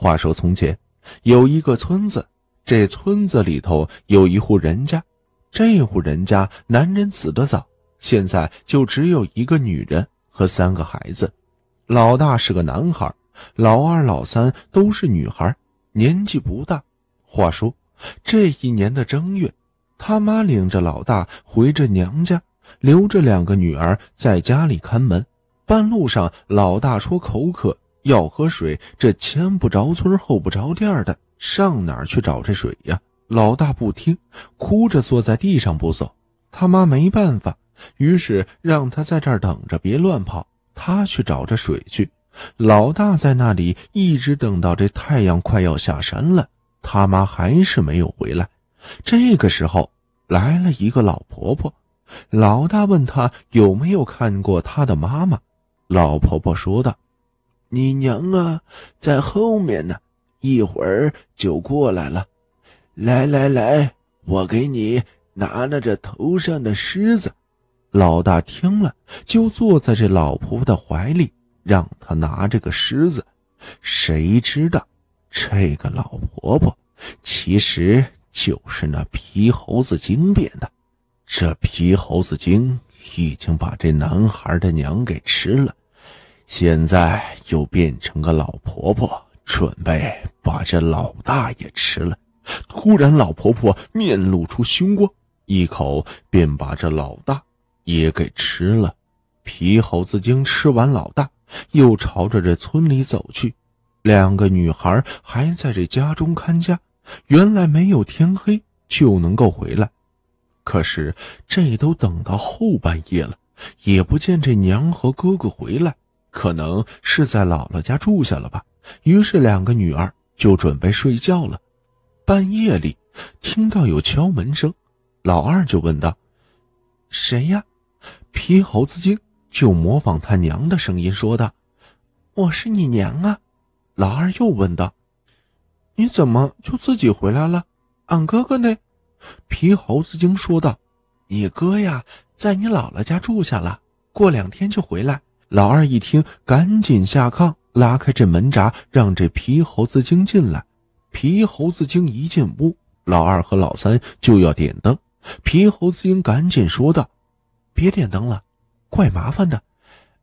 话说从前，有一个村子，这村子里头有一户人家，这户人家男人死得早，现在就只有一个女人和三个孩子，老大是个男孩，老二、老三都是女孩，年纪不大。话说这一年的正月，他妈领着老大回着娘家，留着两个女儿在家里看门，半路上老大说口渴。要喝水，这前不着村后不着店的，上哪儿去找这水呀？老大不听，哭着坐在地上不走。他妈没办法，于是让他在这儿等着，别乱跑，他去找这水去。老大在那里一直等到这太阳快要下山了，他妈还是没有回来。这个时候来了一个老婆婆，老大问他有没有看过他的妈妈。老婆婆说道。你娘啊，在后面呢，一会儿就过来了。来来来，我给你拿了这头上的虱子。老大听了，就坐在这老婆婆的怀里，让她拿这个狮子。谁知道这个老婆婆其实就是那皮猴子精变的。这皮猴子精已经把这男孩的娘给吃了。现在又变成个老婆婆，准备把这老大也吃了。突然，老婆婆面露出凶光，一口便把这老大也给吃了。皮猴子精吃完老大，又朝着这村里走去。两个女孩还在这家中看家，原来没有天黑就能够回来，可是这都等到后半夜了，也不见这娘和哥哥回来。可能是在姥姥家住下了吧，于是两个女儿就准备睡觉了。半夜里听到有敲门声，老二就问道：“谁呀？”皮猴子精就模仿他娘的声音说道：“我是你娘啊。”老二又问道：“你怎么就自己回来了？俺哥哥呢？”皮猴子精说道：“你哥呀，在你姥姥家住下了，过两天就回来。”老二一听，赶紧下炕，拉开这门闸，让这皮猴子精进来。皮猴子精一进屋，老二和老三就要点灯。皮猴子精赶紧说道：“别点灯了，怪麻烦的，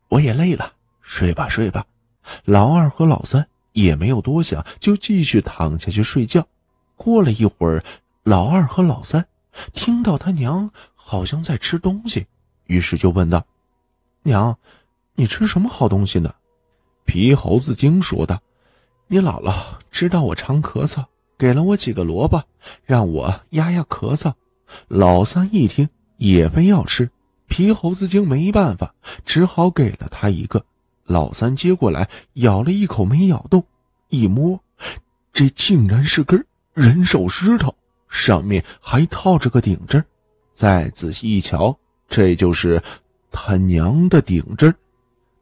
我也累了，睡吧睡吧。”老二和老三也没有多想，就继续躺下去睡觉。过了一会儿，老二和老三听到他娘好像在吃东西，于是就问道：“娘。”你吃什么好东西呢？皮猴子精说道：“你姥姥知道我常咳嗽，给了我几个萝卜，让我压压咳嗽。”老三一听也非要吃，皮猴子精没办法，只好给了他一个。老三接过来咬了一口，没咬动，一摸，这竟然是根人手石头，上面还套着个顶针。再仔细一瞧，这就是他娘的顶针。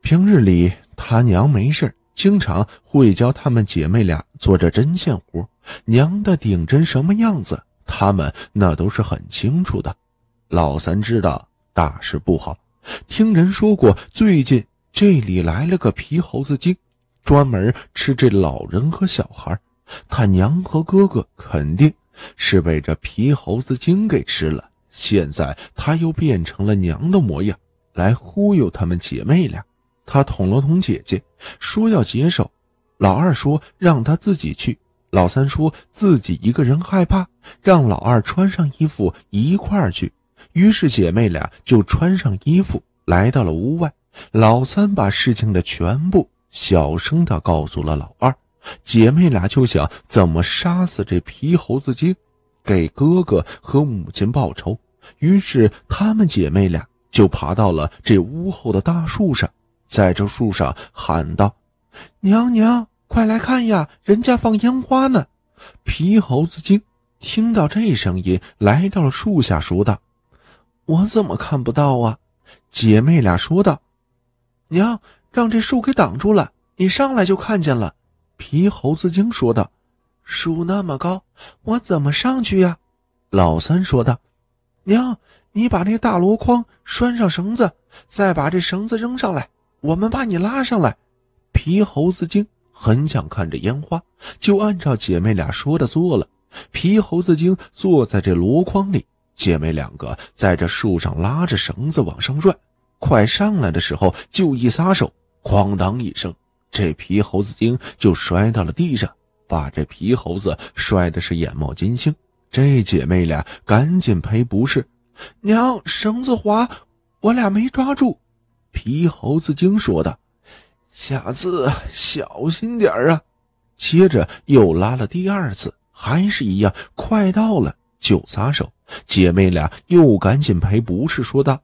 平日里，他娘没事经常会教他们姐妹俩做着针线活。娘的顶针什么样子，他们那都是很清楚的。老三知道大事不好，听人说过，最近这里来了个皮猴子精，专门吃这老人和小孩。他娘和哥哥肯定是被这皮猴子精给吃了，现在他又变成了娘的模样，来忽悠他们姐妹俩。他捅了捅姐姐，说要解手。老二说让他自己去，老三说自己一个人害怕，让老二穿上衣服一块儿去。于是姐妹俩就穿上衣服来到了屋外。老三把事情的全部小声的告诉了老二。姐妹俩就想怎么杀死这皮猴子精，给哥哥和母亲报仇。于是她们姐妹俩就爬到了这屋后的大树上。在这树上喊道：“娘娘，快来看呀，人家放烟花呢！”皮猴子精听到这声音，来到了树下，说道：“我怎么看不到啊？”姐妹俩说道：“娘，让这树给挡住了，你上来就看见了。”皮猴子精说道：“树那么高，我怎么上去呀？”老三说道：“娘，你把那大箩筐拴上绳子，再把这绳子扔上来。”我们把你拉上来，皮猴子精很想看着烟花，就按照姐妹俩说的做了。皮猴子精坐在这箩筐里，姐妹两个在这树上拉着绳子往上拽。快上来的时候就一撒手，哐当一声，这皮猴子精就摔到了地上，把这皮猴子摔的是眼冒金星。这姐妹俩赶紧赔不是：“娘，绳子滑，我俩没抓住。”皮猴子精说道：“下次小心点啊！”接着又拉了第二次，还是一样，快到了就撒手。姐妹俩又赶紧赔不是，说道：“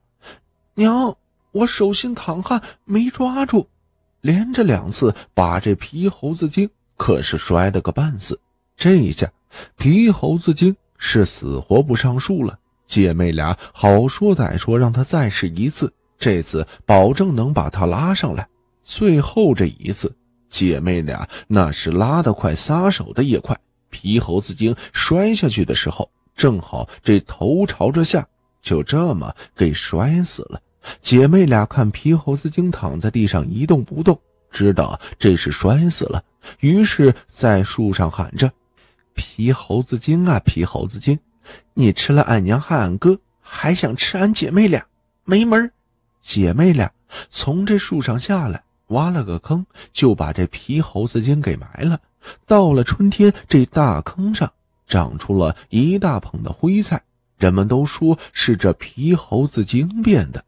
娘，我手心淌汗，没抓住，连着两次把这皮猴子精可是摔了个半死。”这一下，皮猴子精是死活不上树了。姐妹俩好说歹说，让他再试一次。这次保证能把他拉上来。最后这一次，姐妹俩那是拉得快，撒手的也快。皮猴子精摔下去的时候，正好这头朝着下，就这么给摔死了。姐妹俩看皮猴子精躺在地上一动不动，知道这是摔死了，于是，在树上喊着：“皮猴子精啊，皮猴子精，你吃了俺娘和俺哥，还想吃俺姐妹俩？没门儿！”姐妹俩从这树上下来，挖了个坑，就把这皮猴子精给埋了。到了春天，这大坑上长出了一大捧的灰菜，人们都说是这皮猴子精变的。